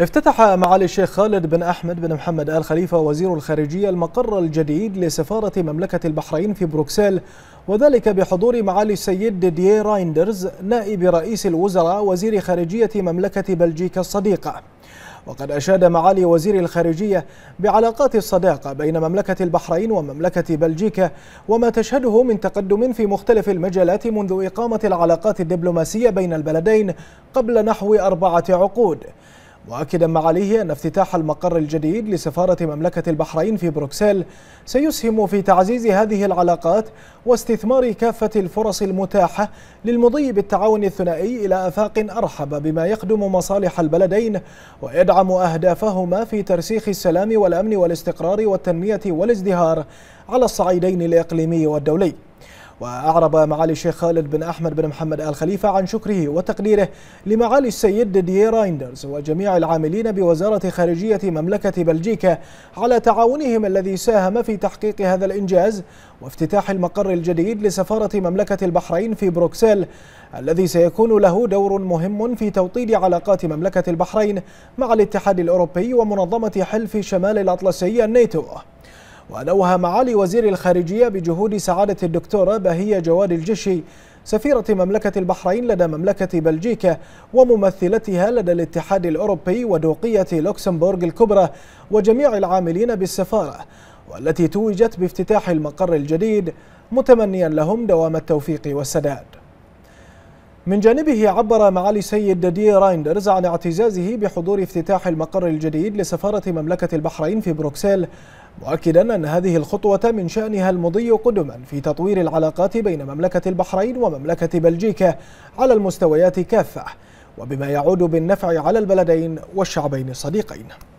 افتتح معالي الشيخ خالد بن أحمد بن محمد آل خليفة وزير الخارجية المقر الجديد لسفارة مملكة البحرين في بروكسل وذلك بحضور معالي السيد دي رايندرز نائب رئيس الوزراء وزير خارجية مملكة بلجيكا الصديقة وقد أشاد معالي وزير الخارجية بعلاقات الصداقة بين مملكة البحرين ومملكة بلجيكا وما تشهده من تقدم في مختلف المجالات منذ إقامة العلاقات الدبلوماسية بين البلدين قبل نحو أربعة عقود مؤكدا معاليه أن افتتاح المقر الجديد لسفارة مملكة البحرين في بروكسل سيسهم في تعزيز هذه العلاقات واستثمار كافة الفرص المتاحة للمضي بالتعاون الثنائي إلى آفاق أرحب بما يخدم مصالح البلدين ويدعم أهدافهما في ترسيخ السلام والأمن والاستقرار والتنمية والازدهار على الصعيدين الإقليمي والدولي وأعرب معالي الشيخ خالد بن أحمد بن محمد آل خليفة عن شكره وتقديره لمعالي السيد ديدي رايندرز وجميع العاملين بوزارة خارجية مملكة بلجيكا على تعاونهم الذي ساهم في تحقيق هذا الإنجاز وافتتاح المقر الجديد لسفارة مملكة البحرين في بروكسل الذي سيكون له دور مهم في توطيد علاقات مملكة البحرين مع الاتحاد الأوروبي ومنظمة حلف شمال الأطلسي الناتو وأدوها معالي وزير الخارجية بجهود سعادة الدكتورة بهية جواد الجشي سفيرة مملكة البحرين لدى مملكة بلجيكا وممثلتها لدى الاتحاد الأوروبي ودوقية لوكسمبورغ الكبرى وجميع العاملين بالسفارة والتي توجت بافتتاح المقر الجديد متمنيا لهم دوام التوفيق والسداد من جانبه عبر معالي السيد دي رايندرز عن اعتزازه بحضور افتتاح المقر الجديد لسفارة مملكة البحرين في بروكسل مؤكدا أن هذه الخطوة من شأنها المضي قدما في تطوير العلاقات بين مملكة البحرين ومملكة بلجيكا على المستويات كافة وبما يعود بالنفع على البلدين والشعبين الصديقين